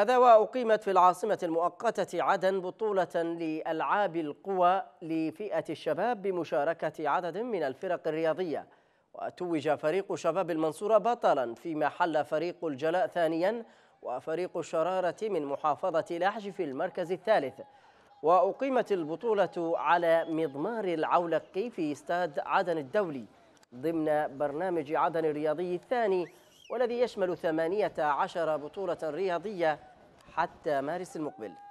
هذا وأقيمت في العاصمة المؤقتة عدن بطولة لألعاب القوى لفئة الشباب بمشاركة عدد من الفرق الرياضية وتوج فريق شباب المنصورة بطلا فيما حل فريق الجلاء ثانيا وفريق الشرارة من محافظة لحج في المركز الثالث وأقيمت البطولة على مضمار العولقي في استاد عدن الدولي ضمن برنامج عدن الرياضي الثاني والذي يشمل 18 بطولة رياضية حتى مارس المقبل